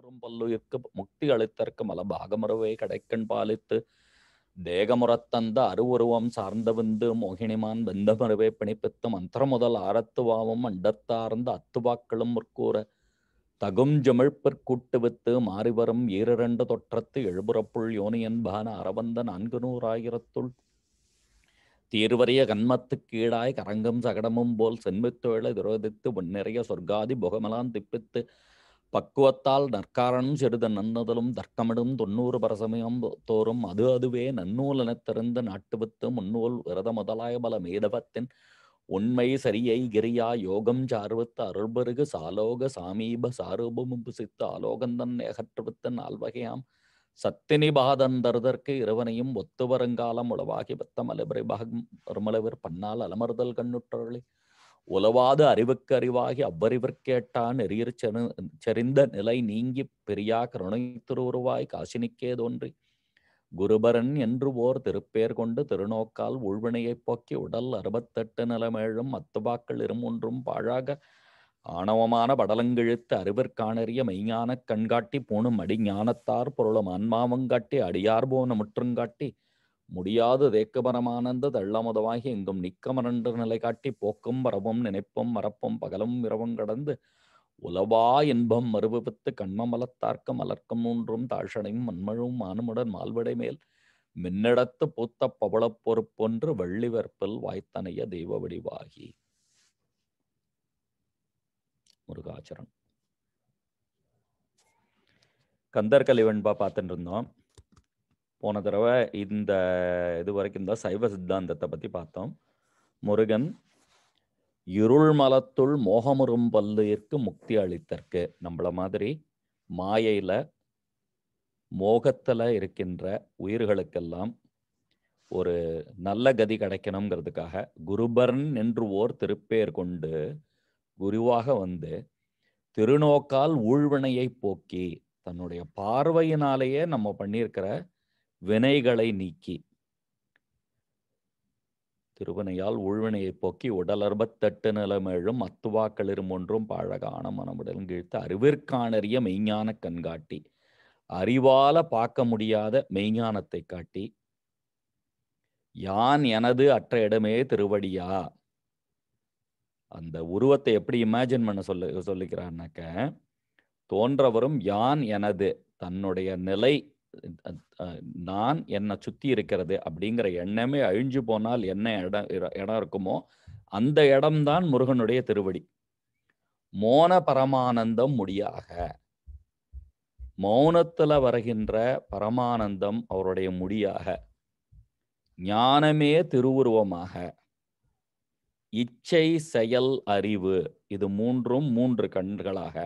முறும் பல்லுயிர்க்கு முக்தி அளித்தற்கு மலபாகமறுவை கடைக்கண் பாலித்து தேகமுறத்தந்த அருவுருவம் சார்ந்த விந்து மோகினிமான் வெந்தமருவை பிணிப்பித்து மந்திர முதல் ஆரத்துவாவும் அண்டத்தார்ந்த அத்துவாக்களும் முற்கூற தகும் ஜமிழ்பிற்கூட்டு வித்து மாறிவரும் ஈரிரண்டு தொற்றத்து எழுபுறப்புள் யோனியன் பான அறவந்த நான்கு நூறாயிரத்துள் தீர்வறிய கண்மத்து கீழாய் கரங்கும் சகடமும் போல் சென்மித்தொழில துரோதித்து உன்னிறைய சொர்க்காதி புகமலான் திப்பித்து பக்குவத்தால் நற்காரணம் செடுத நன்னதலும் தர்க்கமிடும் தொண்ணூறு பரசமயம் தோறும் அது அதுவே நன்னூலன திறந்து நாட்டுவித்து முன்னூல் விரத முதலாய பல மேதவத்தின் உண்மை சரியை கிரியா யோகம் சார்வித்து அருள்பருகு சாலோக சாமீப சாரூபமும்பு புசித்து ஆலோகந்தன் அகற்றுவித்து நால்வகையாம் சத்தினி பாதந்தருதற்கு இரவனையும் ஒத்து வருங்காலம் உளவாகி பத்த மலைபிரி பாகம் பெருமளவிற் பன்னால் அலமறுதல் கண்ணுற்றவர்களே உலவாத அறிவுக்கு அறிவாகி கேட்டான் எரியர் செரு செறிந்த நிலை நீங்கி பெரியா கருணை திருவுருவாய் காசினிக்கே தோன்றி குருபரன் என்று ஓர் திருப்பேர் கொண்டு திருநோக்கால் உள்வினையைப் போக்கி உடல் அறுபத்தெட்டு நிலமேழும் அத்துபாக்கள் இருமொன்றும் பாழாக ஆணவமான படலங்கிழுத்து அறிவிற்கானறிய மெய்ஞானக் கண்காட்டி போனும் அடிஞானத்தார் பொருளும் ஆன்மாவங்காட்டி அடியார் போன முற்றுங்காட்டி முடியாது தேக்கபரமானந்த தள்ளமதமாகி எங்கும் நிக்க மரண்டு நிலை காட்டி போக்கும் பரவும் நினைப்பும் மறப்பும் பகலும் இரவும் கடந்து உலவா இன்பம் மறுவிபத்து கண்மமலத்தார்க்க மலர்க்கம் மூன்றும் தாழ்ஷடையும் மண்மழும் மானுமுடன் மால்வடை மேல் மின்னடத்து பூத்த பவள பொறுப்பொன்று வள்ளி வெற்பில் வாய்த்தனைய தெய்வ வடிவாகி முருகாச்சரன் கந்தர் கலிவன்பா பார்த்துட்டு இருந்தோம் போன தடவை இந்த இது வரைக்கும் தான் சைவ சித்தாந்தத்தை பற்றி பார்த்தோம் முருகன் இருள் மலத்துள் மோகமுறும் பல்லுயிற்கு முக்தி அளித்தற்கு நம்மள மாதிரி மாயையில் மோகத்தில் இருக்கின்ற உயிர்களுக்கெல்லாம் ஒரு நல்ல கதி கிடைக்கணுங்கிறதுக்காக குருபர்ன் என்று ஓர் திருப்பேர் கொண்டு குருவாக வந்து திருநோக்கால் ஊழ்வினையை போக்கி தன்னுடைய பார்வையினாலேயே நம்ம பண்ணியிருக்கிற வினைகளை நீக்கி திருவினையால் உள்வினையை போக்கி அறுபத்தெட்டு நிலமேழும் அத்துவாக்களிரும் ஒன்றும் பாழகான மனமுடலும் கீழ்த்து அறிவிற்கானறிய மெய்ஞான கண்காட்டி அறிவால பார்க்க முடியாத மெய்ஞானத்தை காட்டி யான் எனது அற்ற இடமே திருவடியா அந்த உருவத்தை எப்படி இமேஜின் பண்ண சொல்ல சொல்லிக்கிறாருனாக்க தோன்றவரும் யான் எனது தன்னுடைய நிலை நான் என்னை சுத்தி இருக்கிறது அப்படிங்கிற எண்ணமே அழிஞ்சு போனால் என்ன இடம் இடம் இருக்குமோ அந்த இடம்தான் முருகனுடைய திருவடி மோன பரமானந்தம் முடியாக மௌனத்துல வருகின்ற பரமானந்தம் அவருடைய முடியாக ஞானமே திருவுருவமாக இச்சை செயல் அறிவு இது மூன்றும் மூன்று கண்களாக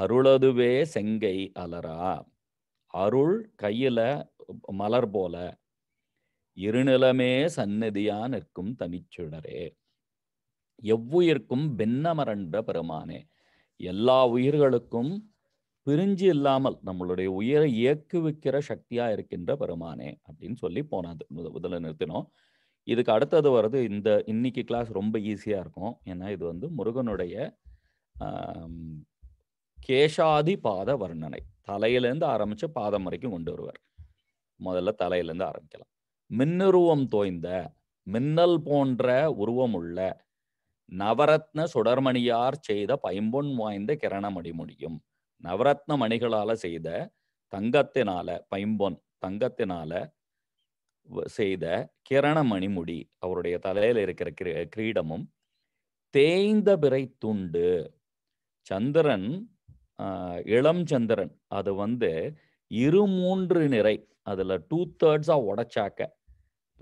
அருளதுவே செங்கை அலரா அருள் கையில மலர் போல இருநிலமே சந்நிதியா நிற்கும் தனிச்சுடரே எவ்வுயிர்க்கும் பின்னமரண்ட பெருமானே எல்லா உயிர்களுக்கும் பிரிஞ்சு இல்லாமல் நம்மளுடைய உயிரை இயக்குவிக்கிற சக்தியா இருக்கின்ற பெருமானே அப்படின்னு சொல்லி போனாது முதல்ல நிறுத்தினோம் இதுக்கு அடுத்தது வருது இந்த இன்னைக்கு கிளாஸ் ரொம்ப ஈஸியாக இருக்கும் ஏன்னா இது வந்து முருகனுடைய கேஷாதி பாத வர்ணனை தலையிலேருந்து ஆரம்பித்து பாதம் வரைக்கும் கொண்டு வருவார் முதல்ல தலையிலேருந்து ஆரம்பிக்கலாம் மின்னுருவம் தோய்ந்த மின்னல் போன்ற உருவம் உள்ள நவரத்ன சுடர்மணியார் செய்த பைம்பொன் வாய்ந்த கிரணமடி முடியும் நவரத்ன மணிகளால் செய்த தங்கத்தினால பைம்பொன் தங்கத்தினால செய்த கிரண மணிமுடி அவருடைய தலையில் இருக்கிற கிரீடமும் தேய்ந்த பிறை துண்டு சந்திரன் இளம் சந்திரன் அது வந்து இரு மூன்று நிறை அதில் டூ தேர்ட்ஸாக உடைச்சாக்க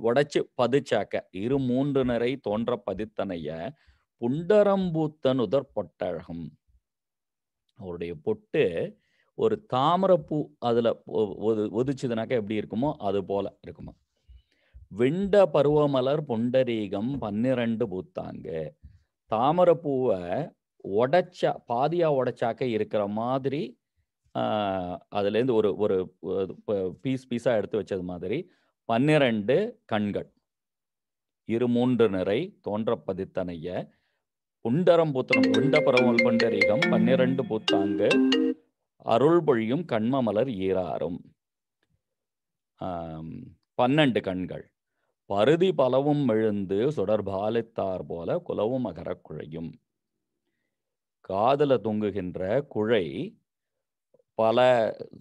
உடைச்சு பதிச்சாக்க இரு மூன்று நிறை தோன்ற பதித்தனைய புண்டரம்பூத்தன் உதர் பொட்டழகம் அவருடைய பொட்டு ஒரு தாமரப்பூ அதில் ஒது எப்படி இருக்குமோ அது போல இருக்குமா விண்ட பருவமலர் புண்டரீகம் பன்னிரண்டு பூத்தாங்க தாமரப்பூவை உடைச்சா பாதியாக உடைச்சாக்க இருக்கிற மாதிரி அதுலேருந்து ஒரு ஒரு பீஸ் பீஸாக எடுத்து வச்சது மாதிரி பன்னிரண்டு கண்கள் இரு மூன்று நிறை தோன்ற பதித்தனைய புண்டரம் புத்தனம் புண்டபரவல் பண்டரீகம் பன்னிரண்டு புத்தாங்கு அருள் பொழியும் கண்மமலர் ஈராறும் பன்னெண்டு கண்கள் பருதி பலவும் எழுந்து சுடர்பாலித்தார் போல குலவும் அகரக்குழையும் காதல தொங்குகின்ற குழை பல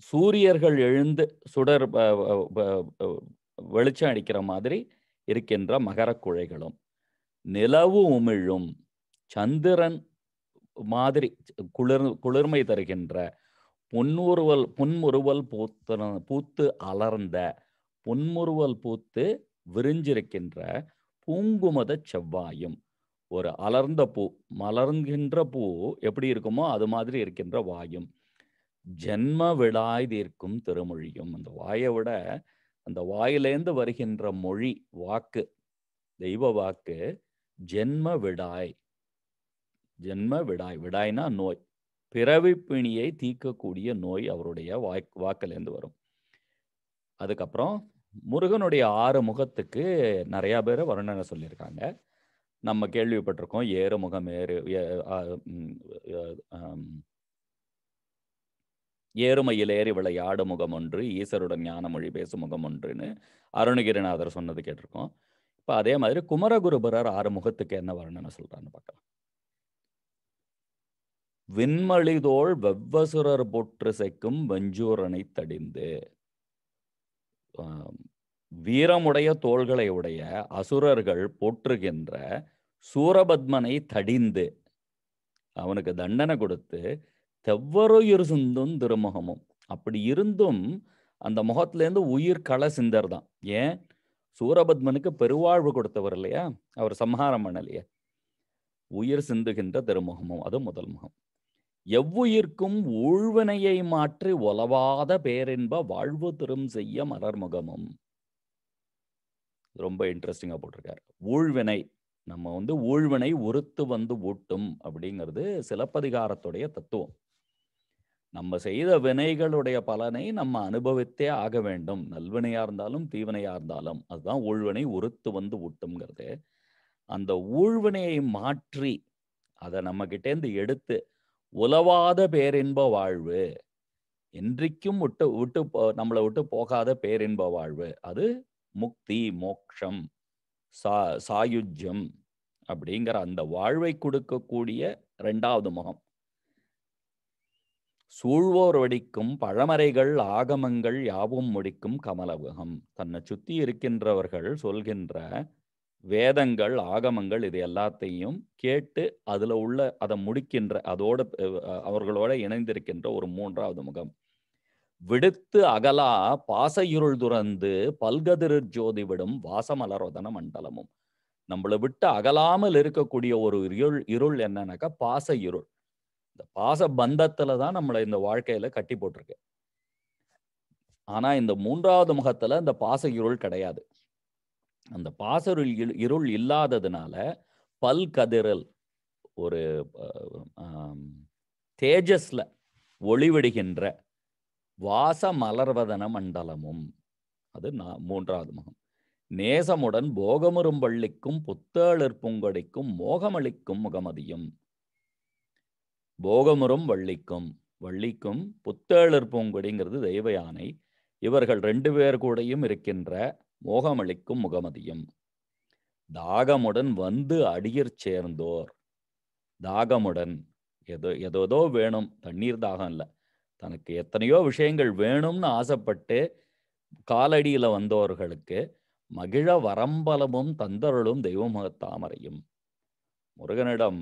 சூரியர்கள் எழுந்து சுடர் வெளிச்சம் அடிக்கிற மாதிரி இருக்கின்ற மகர குழைகளும் நிலவு உமிழும் சந்திரன் மாதிரி குளிர் குளிர்மை தருகின்ற புன்முறுவல் புன்முறுவல் பூத்து பூத்து அலர்ந்த புன்முறுவல் பூத்து விரிஞ்சிருக்கின்ற பூங்குமத செவ்வாயும் ஒரு அலர்ந்த பூ மலர்கின்ற பூ எப்படி இருக்குமோ அது மாதிரி இருக்கின்ற வாயும் ஜென்ம விழாய் தீர்க்கும் திருமொழியும் அந்த வாயை விட அந்த வாயிலேந்து வருகின்ற மொழி வாக்கு தெய்வ வாக்கு ஜென்ம விடாய் ஜென்ம விடாய் விடாய்னா நோய் பிறவி பிணியை தீர்க்கக்கூடிய நோய் அவருடைய வாய் வாக்கிலேருந்து வரும் அதுக்கப்புறம் முருகனுடைய ஆறு முகத்துக்கு நிறையா பேர் வர்ணனை சொல்லியிருக்காங்க நம்ம கேள்விப்பட்டிருக்கோம் ஏறுமுகம் ஏறு ஏறுமையில் ஏறி விளையாடு முகம் ஒன்று ஈசருடன் ஞான மொழி பேசும் முகம் ஒன்றுன்னு அருணகிரிநாதர் சொன்னது கேட்டிருக்கோம் இப்போ அதே மாதிரி குமரகுருபரர் ஆறு முகத்துக்கு என்ன வரணும்னு சொல்கிறான்னு பார்க்கலாம் விண்மழிதோள் வெவ்வசுரர் பொற்று செக்கும் வெஞ்சூரனை தடிந்து வீரமுடைய தோள்களை உடைய அசுரர்கள் போற்றுகின்ற சூரபத்மனை தடிந்து அவனுக்கு தண்டனை கொடுத்து தெவ்வரோ இருந்தும் திருமுகமும் அப்படி இருந்தும் அந்த முகத்திலேருந்து உயிர் கள சிந்தர் தான் ஏன் சூரபத்மனுக்கு பெருவாழ்வு கொடுத்தவர் இல்லையா அவர் சம்ஹாரம் பண்ணலையே உயிர் சிந்துகின்ற திருமுகமும் அது முதல் முகம் எவ்வுயிர்க்கும் ஊழ்வினையை மாற்றி ஒலவாத பேரின்ப வாழ்வு திரும் செய்ய மலர்முகமும் ரொம்ப இன்ட்ரெஸ்டிங்காக போட்டிருக்காரு ஊழ்வினை நம்ம வந்து ஊழ்வினை ஒருத்து வந்து ஊட்டும் அப்படிங்கிறது சிலப்பதிகாரத்துடைய தத்துவம் நம்ம செய்த வினைகளுடைய பலனை நம்ம அனுபவித்தே ஆக வேண்டும் நல்வினையாக இருந்தாலும் தீவனையாக இருந்தாலும் அதுதான் ஊழ்வினை ஒருத்து வந்து ஓட்டுங்கிறது அந்த ஊழ்வினையை மாற்றி அதை நம்ம கிட்டேருந்து எடுத்து உலவாத பேரின்ப வாழ்வு என்றைக்கும் விட்டு விட்டு நம்மளை விட்டு போகாத பேரின்ப வாழ்வு அது முக்தி மோக்ஷம் சா சாயுஜ்யம் அப்படிங்கிற அந்த வாழ்வை கொடுக்கக்கூடிய ரெண்டாவது முகம் சூழ்வோர் வடிக்கும் பழமறைகள் ஆகமங்கள் யாவும் முடிக்கும் கமலவகம் தன்னை சுத்தி இருக்கின்றவர்கள் சொல்கின்ற வேதங்கள் ஆகமங்கள் இது எல்லாத்தையும் கேட்டு அதுல உள்ள அதை முடிக்கின்ற அதோட அவர்களோட இணைந்திருக்கின்ற ஒரு மூன்றாவது முகம் விடுத்து அகலா பாசையுருள் துறந்து பல்கதிர் ஜோதி விடும் வாசமலரோதன மண்டலமும் நம்மளை விட்டு அகலாமல் இருக்கக்கூடிய ஒரு இருள் இருள் என்னன்னாக்கா பாச இருள் இந்த பாச பந்தத்துல தான் நம்மளை இந்த வாழ்க்கையில கட்டி போட்டிருக்கு ஆனா இந்த மூன்றாவது முகத்துல இந்த பாச இருள் கிடையாது அந்த பாச இருள் இல்லாததுனால பல்கதிரல் ஒரு தேஜஸ்ல ஒளிவிடுகின்ற வாச மலர்வதன மண்டலமும் அது நான் மூன்றாவது முகம் நேசமுடன் போகமுறும் பள்ளிக்கும் புத்தேளிர் பூங்கொடிக்கும் மோகமளிக்கும் முகமதியும் போகமுறும் வள்ளிக்கும் வள்ளிக்கும் புத்தேளிர் பூங்கொடிங்கிறது தெய்வ யானை இவர்கள் ரெண்டு பேர் கூடையும் இருக்கின்ற மோகமளிக்கும் முகமதியும் தாகமுடன் வந்து அடியிற் சேர்ந்தோர் தாகமுடன் எதோ ஏதோதோ வேணும் தண்ணீர் தாகம் இல்லை தனக்கு எத்தனையோ விஷயங்கள் வேணும்னு ஆசைப்பட்டு காலடியில் வந்தவர்களுக்கு மகிழ வரம்பலமும் தந்தருளும் தெய்வமகத்தாமரையும் முருகனிடம்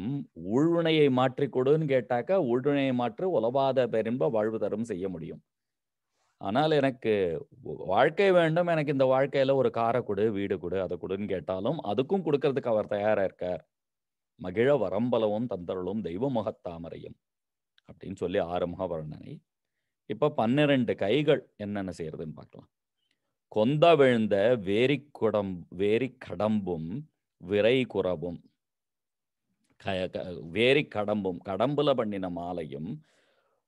ஊழ்வினையை மாற்றி கொடுன்னு கேட்டாக்கா ஊழ்வினையை மாற்றி உலவாத பெரும்ப வாழ்வு தரும் செய்ய முடியும் ஆனால் எனக்கு வாழ்க்கை வேண்டும் எனக்கு இந்த வாழ்க்கையில ஒரு காரை கொடு வீடு கொடு அதை கொடுன்னு கேட்டாலும் அதுக்கும் கொடுக்கறதுக்கு அவர் தயாரா இருக்கார் மகிழ வரம்பலவும் தந்தருளும் தெய்வ அப்படின்னு சொல்லி ஆரம்பமாக மகாபரணனை இப்போ பன்னிரெண்டு கைகள் என்னென்ன செய்யறதுன்னு பார்க்கலாம் கொந்த விழுந்த வேரி குடம் வேரி கடம்பும் விரை குறவும் வேரி கடம்பும் கடம்புல பண்ணின மாலையும்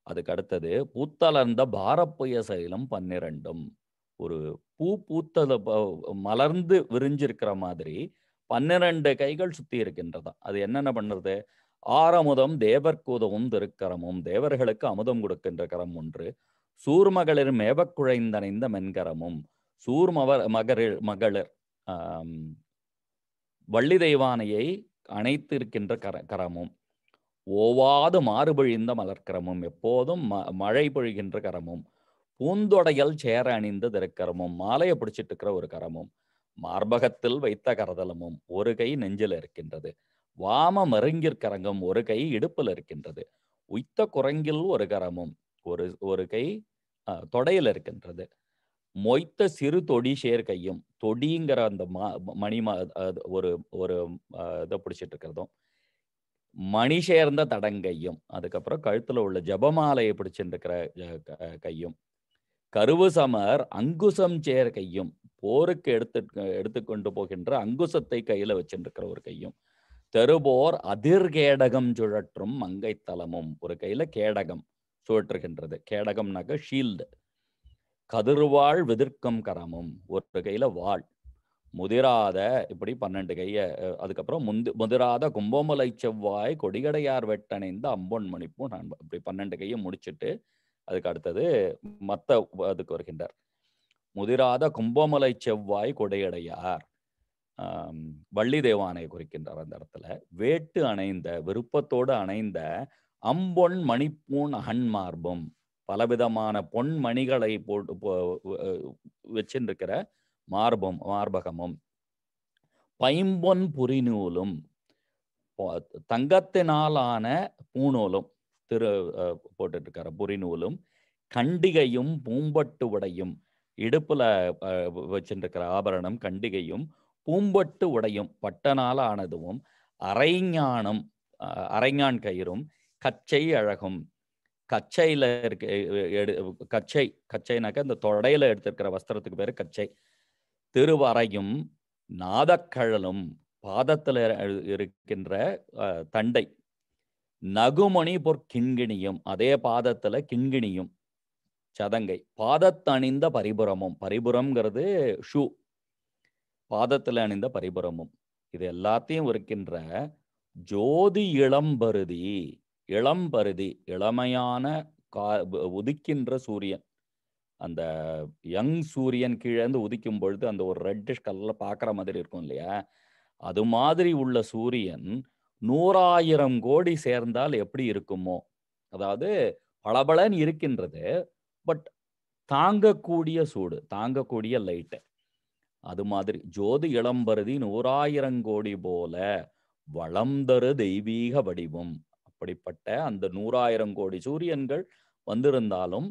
அதுக்கு அடுத்தது பூத்தலர்ந்த பாரப்புய சைலம் பன்னிரெண்டும் ஒரு பூ பூத்தல மலர்ந்து விரிஞ்சிருக்கிற மாதிரி பன்னிரண்டு கைகள் சுத்தி இருக்கின்றதா அது என்னென்ன பண்ணுறது ஆரமுதம் உதவும் திருக்கரமும் தேவர்களுக்கு அமுதம் கொடுக்கின்ற கரம் ஒன்று சூர்மகளிர் மேபக்குழைந்தனைந்த மென்கரமும் சூர்மவர் மகளிர் மகளிர் வள்ளி தெய்வானையை அணைத்திருக்கின்ற கர கரமும் ஓவாது மாறுபொழிந்த மலர்க்கரமும் எப்போதும் ம மழை பொழிகின்ற கரமும் பூந்தொடையல் சேர அணிந்த திருக்கரமும் மாலையை பிடிச்சிட்டு இருக்கிற ஒரு கரமும் மார்பகத்தில் வைத்த கரதலமும் ஒரு கை நெஞ்சில் இருக்கின்றது வாம மருங்கிற்கரங்கம் ஒரு கை இடுப்பில் இருக்கின்றது உய்த்த குரங்கில் ஒரு கரமும் ஒரு ஒரு கை தொடையில் இருக்கின்றது மொய்த்த சிறு தொடி சேர்க்கையும் தொடிங்கிற அந்த ம மணி ஒரு ஒரு இதை பிடிச்சிட்டு இருக்கிறதும் மணி சேர்ந்த தடங்கையும் அதுக்கப்புறம் கழுத்துல உள்ள ஜபமாலையை பிடிச்சிட்டு இருக்கிற கையும் கருவு சமர் அங்குசம் சேர் கையும் போருக்கு எடுத்து எடுத்துக்கொண்டு போகின்ற அங்குசத்தை கையில வச்சுட்டு இருக்கிற ஒரு கையும் தெருபோர் கேடகம் சுழற்றும் மங்கைத்தலமும் ஒரு கையில கேடகம் சுழற்றுகின்றது கேடகம்னாக்க ஷீல்டு கதிர்வாள் விதிர்க்கம் கரமும் ஒரு கையில வாழ் முதிராத இப்படி பன்னெண்டு கைய அதுக்கப்புறம் முந்து முதிராத கும்பமலை செவ்வாய் கொடிகடையார் வெட்டணைந்த அம்பொன் மணிப்பும் நான் இப்படி பன்னெண்டு கையை முடிச்சுட்டு அதுக்கு அடுத்தது மற்ற அதுக்கு வருகின்றார் முதிராத கும்பமலை செவ்வாய் கொடையடையார் வள்ளி தேவானை குறிக்கின்றார் அந்த இடத்துல வேட்டு அணைந்த விருப்பத்தோடு அணைந்த அம்பொன் மணிப்பூன் அகன் மார்பும் பலவிதமான பொன் மணிகளை போட்டு வச்சிருக்கிற மார்பும் மார்பகமும் பைம்பொன் புரிநூலும் தங்கத்தினாலான பூநூலும் திரு இருக்கிற புரிநூலும் கண்டிகையும் பூம்பட்டு உடையும் இடுப்புல வச்சுருக்கிற ஆபரணம் கண்டிகையும் பூம்பட்டு உடையும் பட்டனால் ஆனதுவும் அரைஞானம் அரைஞான் கயிறும் கச்சை அழகும் கச்சையில் இருக்க எடு கச்சை கச்சைனாக்க இந்த தொடையில எடுத்திருக்கிற வஸ்திரத்துக்கு பேர் கச்சை திருவரையும் நாதக்கழலும் பாதத்தில் இருக்கின்ற தண்டை நகுமணி பொற் கிண்கிணியும் அதே பாதத்துல கிண்கிணியும் சதங்கை பாதத்தணிந்த பரிபுரமும் பரிபுரம்ங்கிறது ஷூ பாதத்தில் அணிந்த பரிபுரமும் இது எல்லாத்தையும் இருக்கின்ற ஜோதி இளம்பருதி இளம்பருதி இளமையான கா உதிக்கின்ற சூரியன் அந்த யங் சூரியன் இருந்து உதிக்கும் பொழுது அந்த ஒரு ரெட்டிஷ் கலரில் பார்க்குற மாதிரி இருக்கும் இல்லையா அது மாதிரி உள்ள சூரியன் நூறாயிரம் கோடி சேர்ந்தால் எப்படி இருக்குமோ அதாவது பளபளன்னு இருக்கின்றது பட் தாங்கக்கூடிய சூடு தாங்கக்கூடிய லைட்டு அது மாதிரி ஜோதி இளம்பருதி நூறாயிரங்கோடி போல வளம்தரு தெய்வீக வடிவம் அப்படிப்பட்ட அந்த நூறாயிரம் கோடி சூரியன்கள் வந்திருந்தாலும்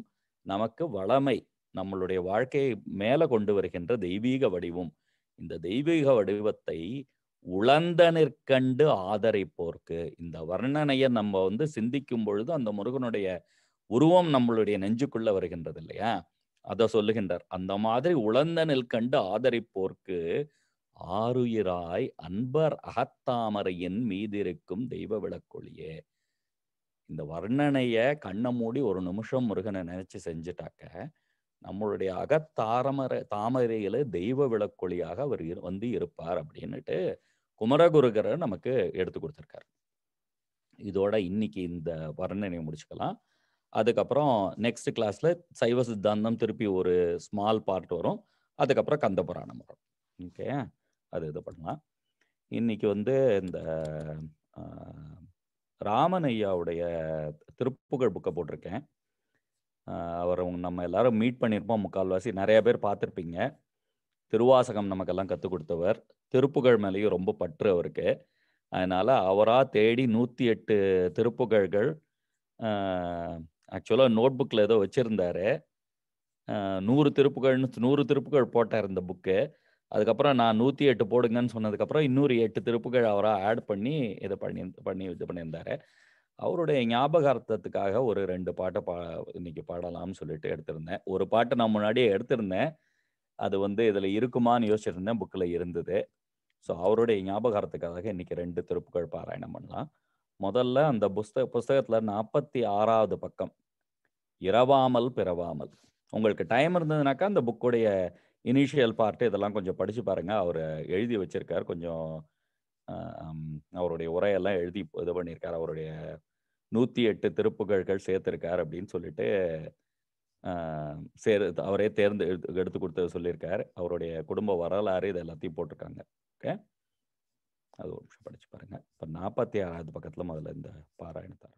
நமக்கு வளமை நம்மளுடைய வாழ்க்கையை மேல கொண்டு வருகின்ற தெய்வீக வடிவம் இந்த தெய்வீக வடிவத்தை உழந்த நிற்கண்டு ஆதரிப்போர்க்கு இந்த வர்ணனையை நம்ம வந்து சிந்திக்கும் பொழுது அந்த முருகனுடைய உருவம் நம்மளுடைய நெஞ்சுக்குள்ள வருகின்றது இல்லையா அதை சொல்லுகின்றார் அந்த மாதிரி உழந்த நெல் கண்டு ஆதரிப்போர்க்கு ஆறுயிராய் அன்பர் அகத்தாமரையின் மீதிருக்கும் தெய்வ விளக்கொழியே இந்த வர்ணனைய கண்ணை மூடி ஒரு நிமிஷம் முருகனை நினைச்சு செஞ்சுட்டாக்க நம்மளுடைய அகத்தாரமர தாமரையில தெய்வ விளக்கொழியாக அவர் வந்து இருப்பார் அப்படின்னுட்டு குமரகுருகரை நமக்கு எடுத்து கொடுத்துருக்காரு இதோட இன்னைக்கு இந்த வர்ணனை முடிச்சுக்கலாம் அதுக்கப்புறம் நெக்ஸ்ட் கிளாஸ்ல சைவ சித்தாந்தம் திருப்பி ஒரு ஸ்மால் பார்ட் வரும் அதுக்கப்புறம் கந்த புராணம் வரும் ஓகே அது இது பண்ணலாம் இன்னைக்கு வந்து இந்த ராமனையாவுடைய திருப்புகழ் புக்கை போட்டிருக்கேன் அவர் நம்ம எல்லாரும் மீட் பண்ணியிருப்போம் முக்கால்வாசி நிறைய பேர் பார்த்துருப்பீங்க திருவாசகம் நமக்கெல்லாம் கற்றுக் கொடுத்தவர் திருப்புகழ் மேலேயும் ரொம்ப பற்று அவருக்கு அதனால் அவராக தேடி நூற்றி எட்டு திருப்புகழ்கள் ஆக்சுவலாக நோட் புக்கில் ஏதோ வச்சுருந்தாரு நூறு திருப்புகள்னு நூறு திருப்புகள் போட்டார் இந்த புக்கு அதுக்கப்புறம் நான் நூற்றி எட்டு போடுங்கன்னு சொன்னதுக்கப்புறம் இன்னொரு எட்டு திருப்புகள் அவராக ஆட் பண்ணி இதை பண்ணி பண்ணி இது பண்ணியிருந்தாரு அவருடைய ஞாபகார்த்தத்துக்காக ஒரு ரெண்டு பாட்டை பா இன்னைக்கு பாடலாம்னு சொல்லிட்டு எடுத்திருந்தேன் ஒரு பாட்டை நான் முன்னாடியே எடுத்திருந்தேன் அது வந்து இதில் இருக்குமான்னு யோசிச்சிருந்தேன் புக்கில் இருந்தது ஸோ அவருடைய ஞாபகார்த்தத்துக்காக இன்னைக்கு ரெண்டு திருப்புகள் பாராயணம் பண்ணலாம் முதல்ல அந்த புஸ்தக புஸ்தகத்தில் நாற்பத்தி ஆறாவது பக்கம் இரவாமல் பிறவாமல் உங்களுக்கு டைம் இருந்ததுனாக்கா அந்த புக்குடைய இனிஷியல் பார்ட்டு இதெல்லாம் கொஞ்சம் படித்து பாருங்கள் அவர் எழுதி வச்சுருக்கார் கொஞ்சம் அவருடைய உரையெல்லாம் எழுதி இது பண்ணியிருக்கார் அவருடைய நூற்றி எட்டு திருப்புகழ்கள் சேர்த்துருக்கார் அப்படின்னு சொல்லிட்டு சேர் அவரே தேர்ந்து எடுத்து கொடுத்தது சொல்லியிருக்கார் அவருடைய குடும்ப வரலாறு இது எல்லாத்தையும் போட்டிருக்காங்க ஓகே அது ஒரு நிமிஷம் படித்து பாருங்கள் இப்போ நாற்பத்தி ஆறாவது பக்கத்தில் முதல்ல இந்த பாராயணத்தை